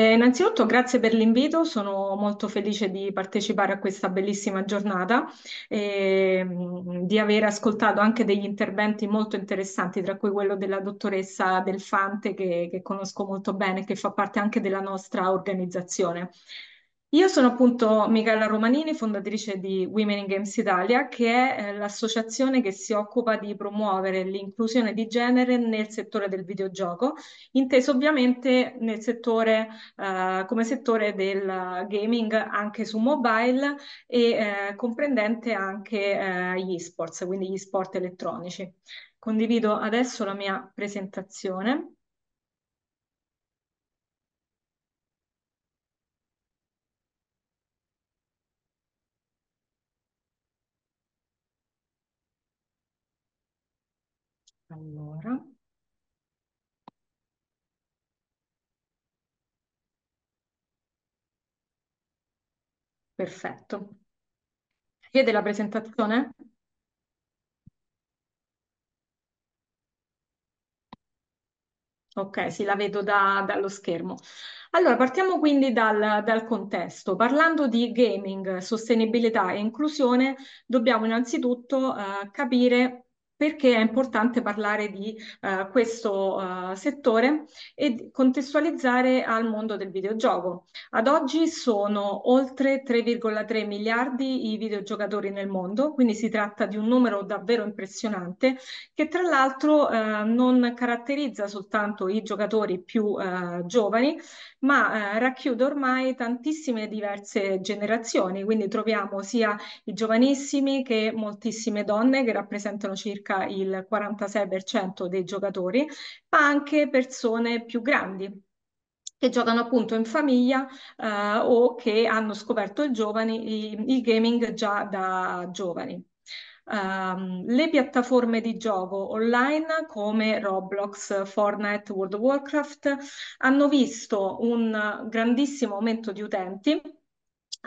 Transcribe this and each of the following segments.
Eh, innanzitutto grazie per l'invito, sono molto felice di partecipare a questa bellissima giornata e mm, di aver ascoltato anche degli interventi molto interessanti, tra cui quello della dottoressa Delfante che, che conosco molto bene, e che fa parte anche della nostra organizzazione. Io sono appunto Michela Romanini, fondatrice di Women in Games Italia, che è eh, l'associazione che si occupa di promuovere l'inclusione di genere nel settore del videogioco, inteso ovviamente nel settore, eh, come settore del gaming anche su mobile e eh, comprendente anche eh, gli esports, quindi gli sport elettronici. Condivido adesso la mia presentazione. Allora. Perfetto. Si vede la presentazione? Ok, sì, la vedo da, dallo schermo. Allora, partiamo quindi dal, dal, contesto. Parlando di gaming, sostenibilità e inclusione, dobbiamo innanzitutto eh, capire perché è importante parlare di uh, questo uh, settore e contestualizzare al mondo del videogioco. Ad oggi sono oltre 3,3 miliardi i videogiocatori nel mondo, quindi si tratta di un numero davvero impressionante che tra l'altro uh, non caratterizza soltanto i giocatori più giovani, ma racchiude ormai tantissime diverse generazioni, quindi troviamo sia i giovanissimi che moltissime donne che rappresentano circa circa il 46% dei giocatori, ma anche persone più grandi, che giocano appunto in famiglia eh, o che hanno scoperto il, giovani, il, il gaming già da giovani. Um, le piattaforme di gioco online come Roblox, Fortnite, World of Warcraft hanno visto un grandissimo aumento di utenti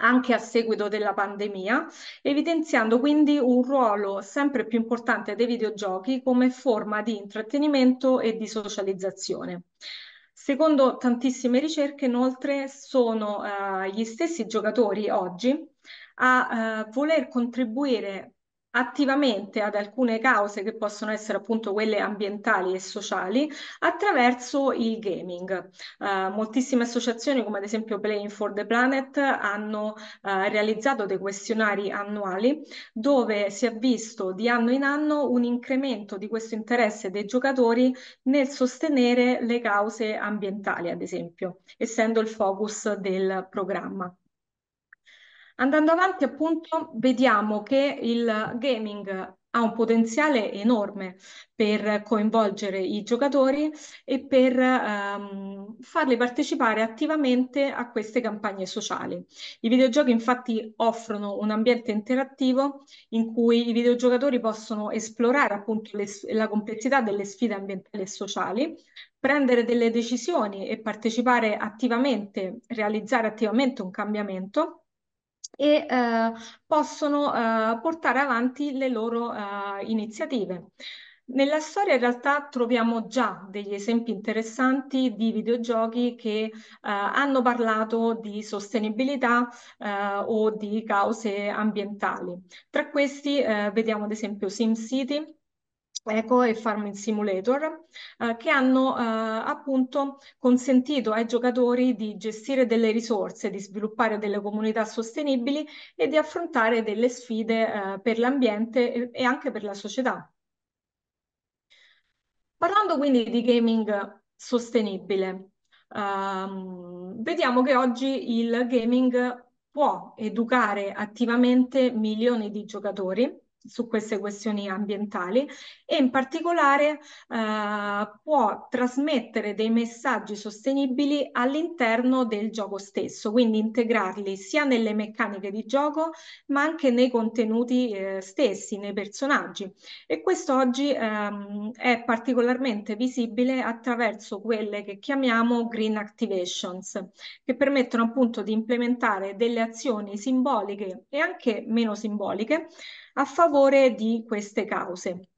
anche a seguito della pandemia, evidenziando quindi un ruolo sempre più importante dei videogiochi come forma di intrattenimento e di socializzazione. Secondo tantissime ricerche, inoltre, sono eh, gli stessi giocatori oggi a eh, voler contribuire attivamente ad alcune cause che possono essere appunto quelle ambientali e sociali attraverso il gaming. Eh, moltissime associazioni come ad esempio Playing for the Planet hanno eh, realizzato dei questionari annuali dove si è visto di anno in anno un incremento di questo interesse dei giocatori nel sostenere le cause ambientali ad esempio, essendo il focus del programma. Andando avanti, appunto, vediamo che il gaming ha un potenziale enorme per coinvolgere i giocatori e per ehm, farli partecipare attivamente a queste campagne sociali. I videogiochi infatti offrono un ambiente interattivo in cui i videogiocatori possono esplorare appunto le, la complessità delle sfide ambientali e sociali, prendere delle decisioni e partecipare attivamente, realizzare attivamente un cambiamento e eh, possono eh, portare avanti le loro eh, iniziative. Nella storia in realtà troviamo già degli esempi interessanti di videogiochi che eh, hanno parlato di sostenibilità eh, o di cause ambientali. Tra questi eh, vediamo ad esempio SimCity, Eco e Farming Simulator, eh, che hanno eh, appunto consentito ai giocatori di gestire delle risorse, di sviluppare delle comunità sostenibili e di affrontare delle sfide eh, per l'ambiente e anche per la società. Parlando quindi di gaming sostenibile, ehm, vediamo che oggi il gaming può educare attivamente milioni di giocatori su queste questioni ambientali e in particolare eh, può trasmettere dei messaggi sostenibili all'interno del gioco stesso, quindi integrarli sia nelle meccaniche di gioco ma anche nei contenuti eh, stessi, nei personaggi. E questo oggi ehm, è particolarmente visibile attraverso quelle che chiamiamo green activations, che permettono appunto di implementare delle azioni simboliche e anche meno simboliche a favore di queste cause.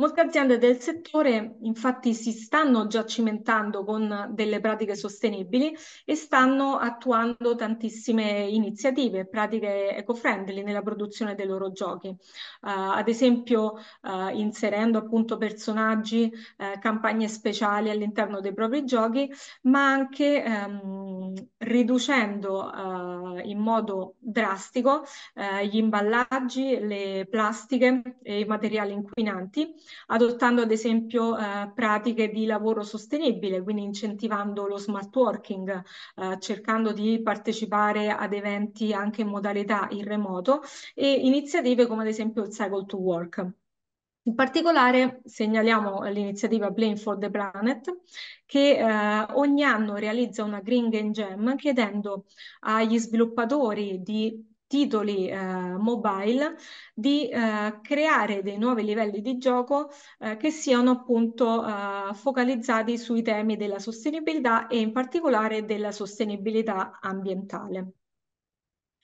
Molte aziende del settore infatti si stanno già cimentando con delle pratiche sostenibili e stanno attuando tantissime iniziative, pratiche eco-friendly nella produzione dei loro giochi, uh, ad esempio uh, inserendo appunto personaggi, uh, campagne speciali all'interno dei propri giochi, ma anche um, riducendo in modo drastico gli imballaggi, le plastiche e i materiali inquinanti adottando ad esempio eh, pratiche di lavoro sostenibile, quindi incentivando lo smart working, eh, cercando di partecipare ad eventi anche in modalità in remoto e iniziative come ad esempio il Cycle to Work. In particolare segnaliamo l'iniziativa Blame for the Planet che eh, ogni anno realizza una Green Game Jam chiedendo agli sviluppatori di titoli eh, mobile di eh, creare dei nuovi livelli di gioco eh, che siano appunto eh, focalizzati sui temi della sostenibilità e in particolare della sostenibilità ambientale.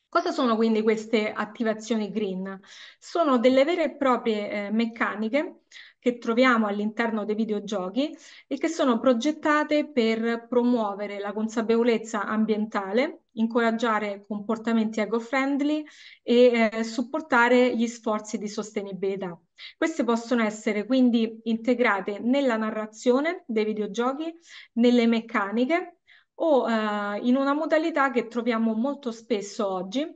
Cosa sono quindi queste attivazioni green? Sono delle vere e proprie eh, meccaniche che troviamo all'interno dei videogiochi e che sono progettate per promuovere la consapevolezza ambientale, incoraggiare comportamenti eco-friendly e eh, supportare gli sforzi di sostenibilità. Queste possono essere quindi integrate nella narrazione dei videogiochi, nelle meccaniche o eh, in una modalità che troviamo molto spesso oggi,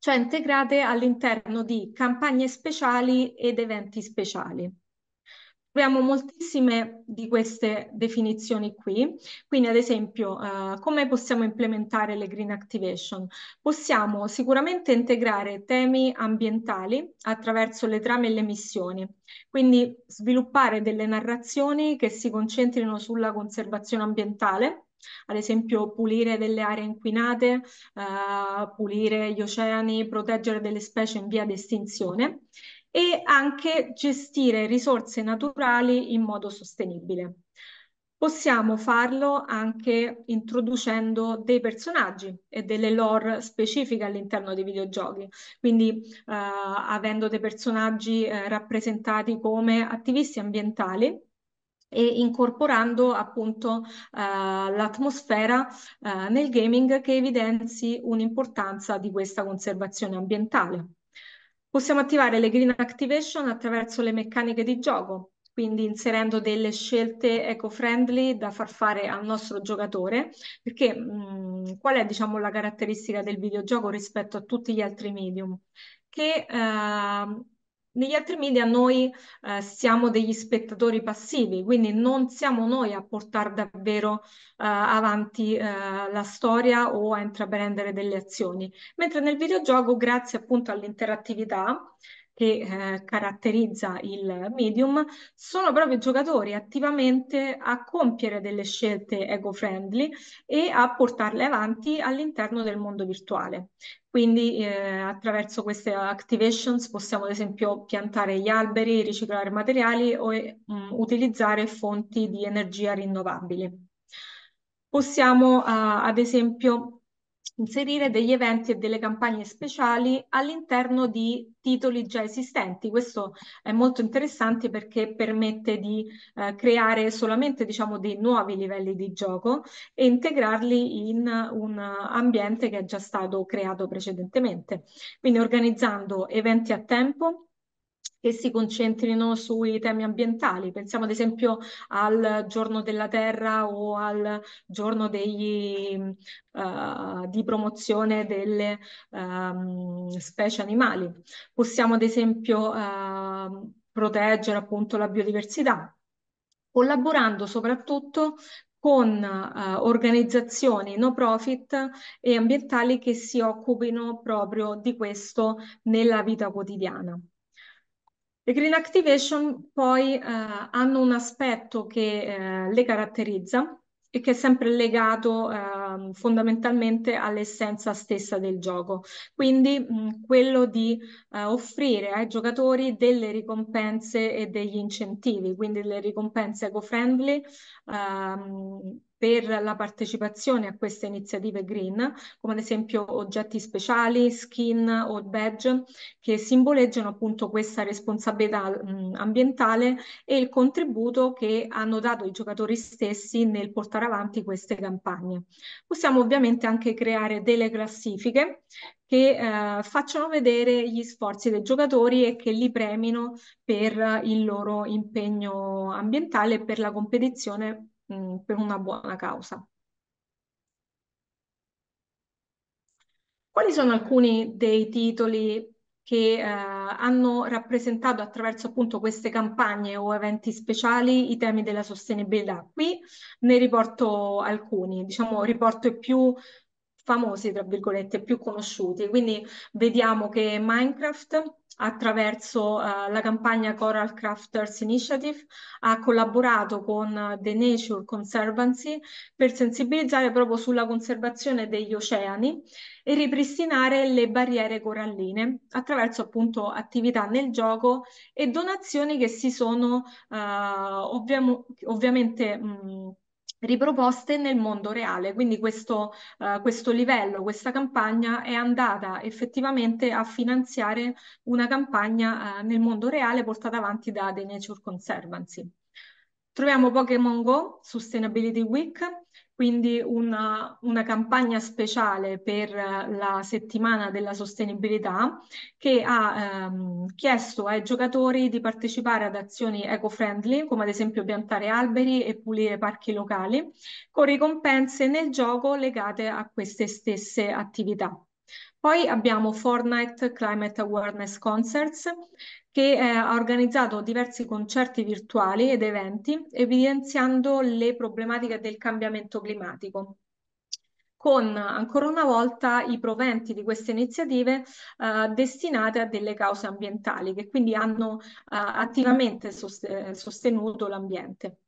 cioè integrate all'interno di campagne speciali ed eventi speciali. Abbiamo moltissime di queste definizioni qui, quindi ad esempio eh, come possiamo implementare le green activation? Possiamo sicuramente integrare temi ambientali attraverso le trame e le missioni, quindi sviluppare delle narrazioni che si concentrino sulla conservazione ambientale, ad esempio pulire delle aree inquinate, eh, pulire gli oceani, proteggere delle specie in via di estinzione e anche gestire risorse naturali in modo sostenibile. Possiamo farlo anche introducendo dei personaggi e delle lore specifiche all'interno dei videogiochi, quindi eh, avendo dei personaggi eh, rappresentati come attivisti ambientali e incorporando appunto eh, l'atmosfera eh, nel gaming che evidenzi un'importanza di questa conservazione ambientale. Possiamo attivare le green activation attraverso le meccaniche di gioco, quindi inserendo delle scelte eco-friendly da far fare al nostro giocatore, perché mh, mm, qual è diciamo, la caratteristica del videogioco rispetto a tutti gli altri medium? Che eh, negli altri media noi eh, siamo degli spettatori passivi, quindi non siamo noi a portare davvero eh, avanti eh, la storia o a intraprendere delle azioni, mentre nel videogioco, grazie appunto all'interattività, che eh, caratterizza il medium, sono proprio i giocatori attivamente a compiere delle scelte eco-friendly e a portarle avanti all'interno del mondo virtuale. Quindi eh, attraverso queste activations possiamo ad esempio piantare gli alberi, riciclare materiali o mh, eh, mm, utilizzare fonti di energia rinnovabili. Possiamo eh, ad esempio inserire degli eventi e delle campagne speciali all'interno di titoli già esistenti. Questo è molto interessante perché permette di eh, creare solamente diciamo, dei nuovi livelli di gioco e integrarli in un ambiente che è già stato creato precedentemente. Quindi organizzando eventi a tempo, che si concentrino sui temi ambientali. Pensiamo ad esempio al giorno della terra o al giorno degli, uh, di promozione delle um, specie animali. Possiamo ad esempio uh, proteggere appunto la biodiversità, collaborando soprattutto con uh, organizzazioni no profit e ambientali che si occupino proprio di questo nella vita quotidiana. Le green activation poi eh, hanno un aspetto che eh, le caratterizza e che è sempre legato eh, ehm, fondamentalmente all'essenza stessa del gioco. Quindi mh, quello di eh, offrire ai giocatori delle ricompense e degli incentivi, quindi delle ricompense eco-friendly. Ehm, per la partecipazione a queste iniziative green, come ad esempio oggetti speciali, skin o badge, che simboleggiano appunto questa responsabilità ambientale e il contributo che hanno dato i giocatori stessi nel portare avanti queste campagne possiamo ovviamente anche creare delle classifiche che eh, facciano vedere gli sforzi dei giocatori e che li premino per il loro impegno ambientale e per la competizione mh, mm, per una buona causa. Quali sono alcuni dei titoli che eh, hanno rappresentato attraverso appunto queste campagne o eventi speciali i temi della sostenibilità. Qui ne riporto alcuni, diciamo riporto i più famosi, tra virgolette, più conosciuti. Quindi vediamo che Minecraft attraverso uh, la campagna Coral Crafters Initiative ha collaborato con The Nature Conservancy per sensibilizzare proprio sulla conservazione degli oceani e ripristinare le barriere coralline attraverso appunto attività nel gioco e donazioni che si sono uh, eh, ovviam- ovviamente mh, mm, riproposte nel mondo reale. Quindi questo, uh, questo, livello, questa campagna è andata effettivamente a finanziare una campagna uh, nel mondo reale portata avanti da The Nature Conservancy. Troviamo Pokémon Go, Sustainability Week, quindi una, una campagna speciale per la settimana della sostenibilità che ha ehm, chiesto ai giocatori di partecipare ad azioni eco-friendly, come ad esempio piantare alberi e pulire parchi locali, con ricompense nel gioco legate a queste stesse attività. Poi abbiamo Fortnite Climate Awareness Concerts che eh, ha organizzato diversi concerti virtuali ed eventi evidenziando le problematiche del cambiamento climatico con ancora una volta i proventi di queste iniziative eh, destinate a delle cause ambientali che quindi hanno eh, attivamente sostenuto l'ambiente.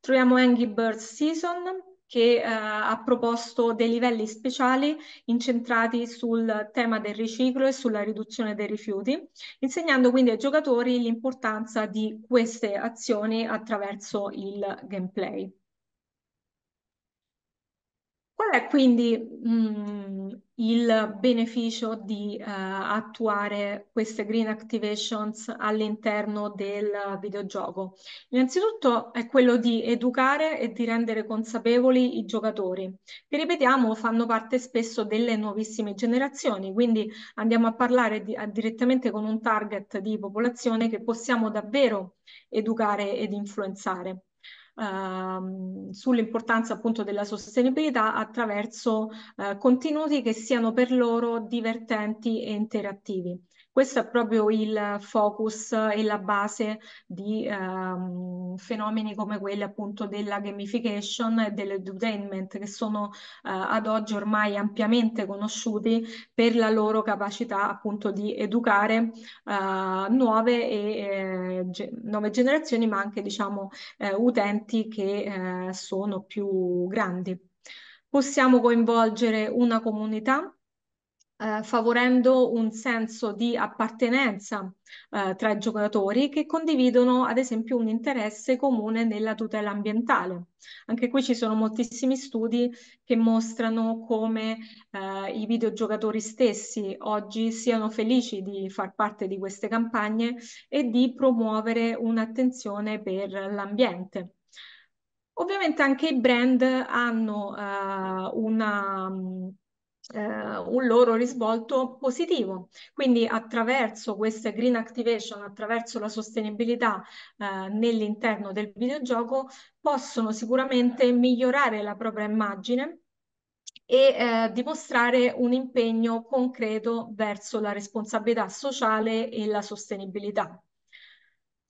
Troviamo Angie Birds Season, che eh, ha proposto dei livelli speciali incentrati sul tema del riciclo e sulla riduzione dei rifiuti, insegnando quindi ai giocatori l'importanza di queste azioni attraverso il gameplay. Qual è quindi mh, mm, il beneficio di eh, attuare queste green activations all'interno del videogioco? Innanzitutto è quello di educare e di rendere consapevoli i giocatori, che ripetiamo fanno parte spesso delle nuovissime generazioni, quindi andiamo a parlare di, a, direttamente con un target di popolazione che possiamo davvero educare ed influenzare ehm, sull'importanza appunto della sostenibilità attraverso eh, contenuti che siano per loro divertenti e interattivi. Questo è proprio il focus e la base di ehm, fenomeni come quelli appunto della gamification e dell'edutainment che sono eh, ad oggi ormai ampiamente conosciuti per la loro capacità appunto di educare eh, nuove, e, eh, ge nuove generazioni ma anche diciamo eh, utenti che eh, sono più grandi. Possiamo coinvolgere una comunità eh, favorendo un senso di appartenenza eh, tra i giocatori che condividono ad esempio un interesse comune nella tutela ambientale. Anche qui ci sono moltissimi studi che mostrano come eh, i videogiocatori stessi oggi siano felici di far parte di queste campagne e di promuovere un'attenzione per l'ambiente. Ovviamente anche i brand hanno eh, una eh, un loro risvolto positivo. Quindi attraverso queste green activation, attraverso la sostenibilità eh, nell'interno del videogioco, possono sicuramente migliorare la propria immagine e eh, dimostrare un impegno concreto verso la responsabilità sociale e la sostenibilità.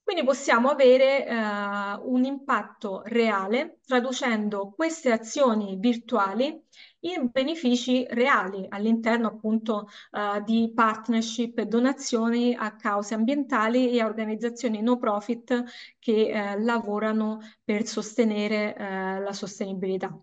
Quindi possiamo avere eh, un impatto reale traducendo queste azioni virtuali in benefici reali all'interno appunto eh, di partnership e donazioni a cause ambientali e a organizzazioni no profit che eh, lavorano per sostenere eh, la sostenibilità.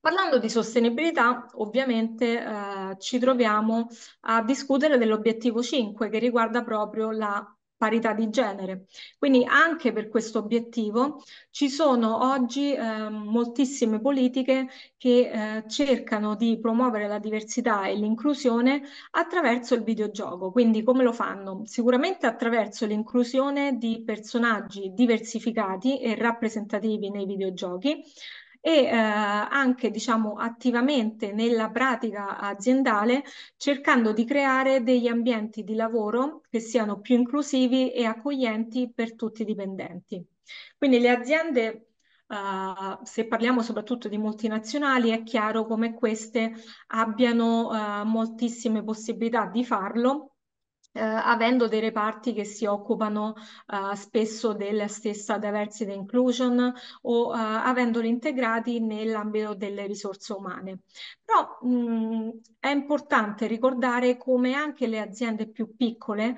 Parlando di sostenibilità, ovviamente eh, ci troviamo a discutere dell'obiettivo 5 che riguarda proprio la parità di genere. Quindi anche per questo obiettivo ci sono oggi eh, moltissime politiche che eh, cercano di promuovere la diversità e l'inclusione attraverso il videogioco. Quindi come lo fanno? Sicuramente attraverso l'inclusione di personaggi diversificati e rappresentativi nei videogiochi, e eh, anche diciamo attivamente nella pratica aziendale cercando di creare degli ambienti di lavoro che siano più inclusivi e accoglienti per tutti i dipendenti. Quindi le aziende Uh, se parliamo soprattutto di multinazionali, è chiaro come queste abbiano uh, moltissime possibilità di farlo eh, avendo dei reparti che si occupano eh, spesso della stessa diversity and inclusion o eh, avendoli integrati nell'ambito delle risorse umane. Però mh, mm, è importante ricordare come anche le aziende più piccole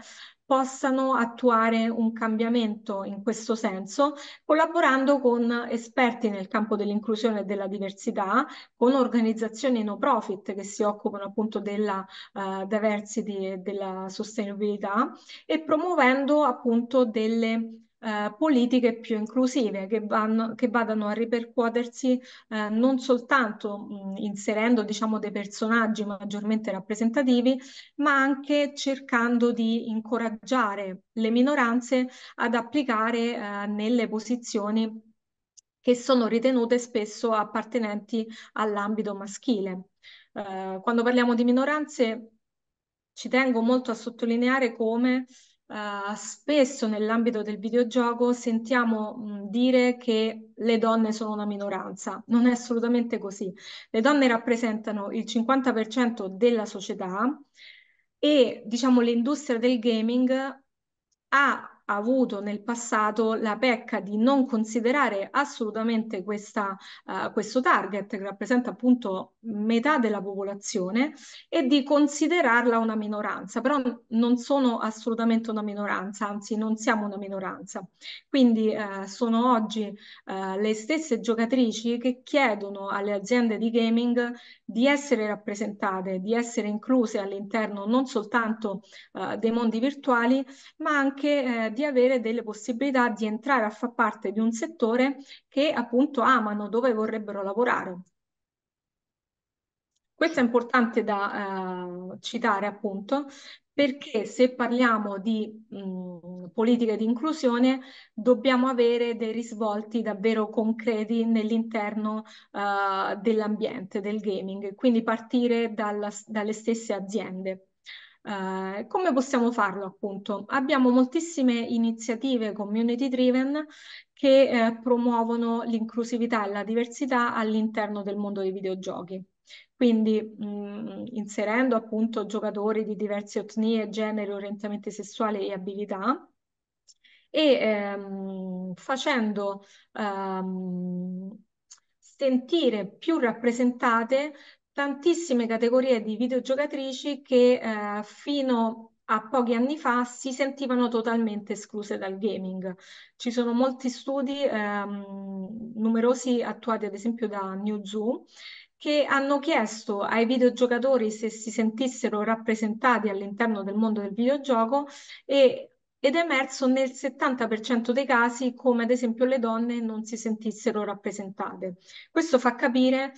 possano attuare un cambiamento in questo senso, collaborando con esperti nel campo dell'inclusione e della diversità, con organizzazioni no profit che si occupano appunto della uh, diversity e della sostenibilità e promuovendo appunto delle eh, politiche più inclusive che, vanno, che vadano a ripercuotersi eh, non soltanto mh, inserendo diciamo, dei personaggi maggiormente rappresentativi, ma anche cercando di incoraggiare le minoranze ad applicare eh, nelle posizioni che sono ritenute spesso appartenenti all'ambito maschile. Eh, quando parliamo di minoranze ci tengo molto a sottolineare come Uh, spesso nell'ambito del videogioco sentiamo mh, dire che le donne sono una minoranza. Non è assolutamente così. Le donne rappresentano il 50% della società e diciamo l'industria del gaming ha avuto nel passato la pecca di non considerare assolutamente questa, uh, questo target che rappresenta appunto metà della popolazione e di considerarla una minoranza, però non sono assolutamente una minoranza, anzi non siamo una minoranza. Quindi uh, sono oggi uh, le stesse giocatrici che chiedono alle aziende di gaming di essere rappresentate, di essere incluse all'interno non soltanto dei mondi virtuali, ma anche di avere delle possibilità di entrare a far parte di un settore che appunto amano, dove vorrebbero lavorare. Questo è importante da eh, citare appunto perché se parliamo di mh, politiche di inclusione dobbiamo avere dei risvolti davvero concreti nell'interno uh, dell'ambiente del gaming, quindi partire dalla, dalle stesse aziende. Eh, come possiamo farlo appunto? Abbiamo moltissime iniziative community driven che eh, promuovono l'inclusività e la diversità all'interno del mondo dei videogiochi. Quindi mh, mm, inserendo appunto giocatori di diverse etnie, generi, orientamenti sessuali e abilità e ehm, facendo ehm, sentire più rappresentate tantissime categorie di videogiocatrici che eh, fino a pochi anni fa si sentivano totalmente escluse dal gaming. Ci sono molti studi, ehm, numerosi attuati ad esempio da New Zoo, che hanno chiesto ai videogiocatori se si sentissero rappresentati all'interno del mondo del videogioco e, ed è emerso nel 70% dei casi come ad esempio le donne non si sentissero rappresentate. Questo fa capire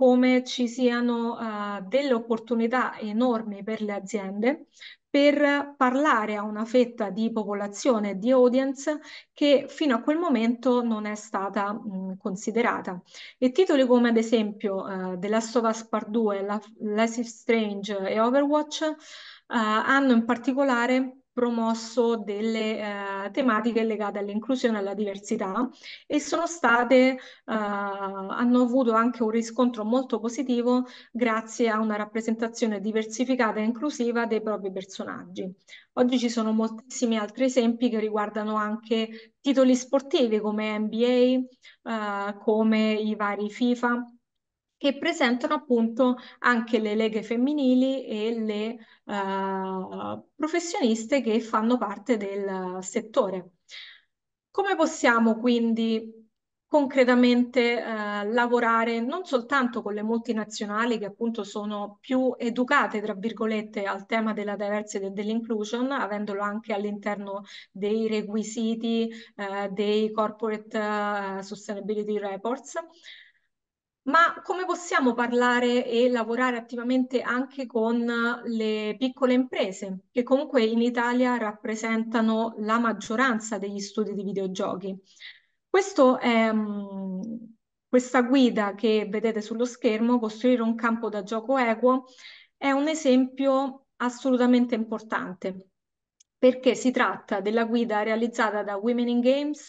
come ci siano uh, delle opportunità enormi per le aziende per parlare a una fetta di popolazione, di audience che fino a quel momento non è stata mh, considerata. E titoli come ad esempio uh, The Last of Us Part 2, Life is Strange e Overwatch uh, hanno in particolare promosso delle eh, tematiche legate all'inclusione e alla diversità e sono state, eh, hanno avuto anche un riscontro molto positivo grazie a una rappresentazione diversificata e inclusiva dei propri personaggi. Oggi ci sono moltissimi altri esempi che riguardano anche titoli sportivi come NBA, eh, come i vari FIFA che presentano appunto anche le leghe femminili e le uh, professioniste che fanno parte del settore. Come possiamo quindi concretamente eh, lavorare non soltanto con le multinazionali che appunto sono più educate tra virgolette al tema della diversity e dell'inclusion avendolo anche all'interno dei requisiti eh, dei corporate eh, sustainability reports ma come possiamo parlare e lavorare attivamente anche con le piccole imprese, che comunque in Italia rappresentano la maggioranza degli studi di videogiochi? È, mm, questa guida che vedete sullo schermo, Costruire un campo da gioco equo, è un esempio assolutamente importante perché si tratta della guida realizzata da Women in Games,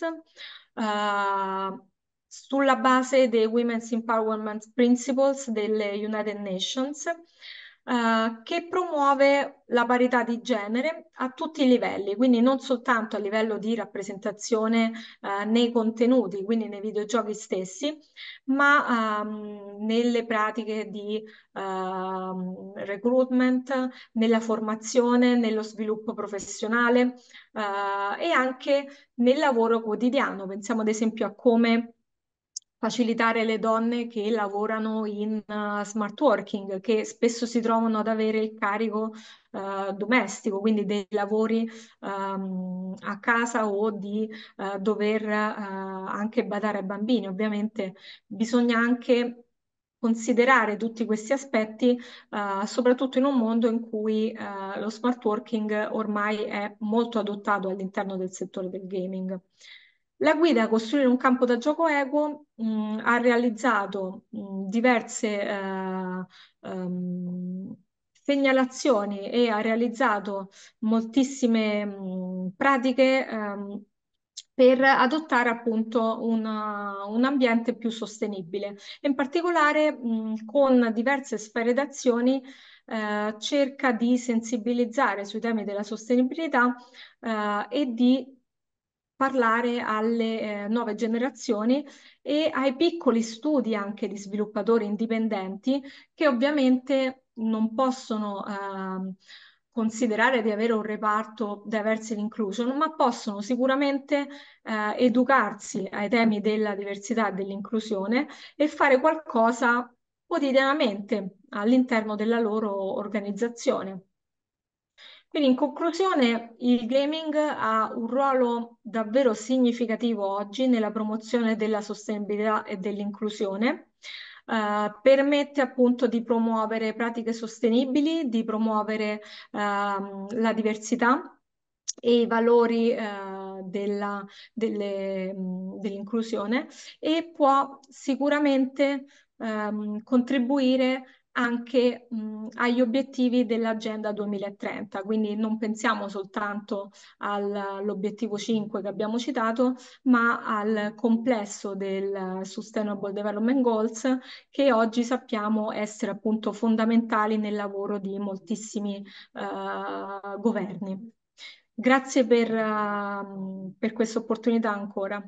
uh, sulla base dei Women's Empowerment Principles delle United Nations, eh, che promuove la parità di genere a tutti i livelli, quindi non soltanto a livello di rappresentazione eh, nei contenuti, quindi nei videogiochi stessi, ma ehm, nelle pratiche di ehm, recruitment, nella formazione, nello sviluppo professionale eh, e anche nel lavoro quotidiano. Pensiamo ad esempio a come facilitare le donne che lavorano in uh, smart working, che spesso si trovano ad avere il carico uh, domestico, quindi dei lavori um, a casa o di uh, dover anche badare ai bambini. Ovviamente bisogna anche considerare tutti questi aspetti, uh, soprattutto in un mondo in cui uh, lo smart working ormai è molto adottato all'interno del settore del gaming. La guida Costruire un campo da gioco equo mh, mm, ha realizzato mh, mm, diverse eh, um, segnalazioni e ha realizzato moltissime mh, mm, pratiche ehm, per adottare appunto una, uh, un ambiente più sostenibile. In particolare mh, con diverse sfere d'azioni eh, cerca di sensibilizzare sui temi della sostenibilità eh, e di parlare alle eh, nuove generazioni e ai piccoli studi anche di sviluppatori indipendenti che ovviamente non possono eh, considerare di avere un reparto diversity inclusion, ma possono sicuramente eh, educarsi ai temi della diversità e dell'inclusione e fare qualcosa quotidianamente all'interno della loro organizzazione. Quindi in conclusione il gaming ha un ruolo davvero significativo oggi nella promozione della sostenibilità e dell'inclusione. Uh, permette appunto di promuovere pratiche sostenibili, di promuovere uh, la diversità e i valori uh, della, delle, mh, dell'inclusione e può sicuramente um, contribuire anche mh, agli obiettivi dell'Agenda 2030, quindi non pensiamo soltanto all'obiettivo 5 che abbiamo citato, ma al complesso del Sustainable Development Goals che oggi sappiamo essere appunto fondamentali nel lavoro di moltissimi uh, governi. Grazie per, uh, per questa opportunità ancora.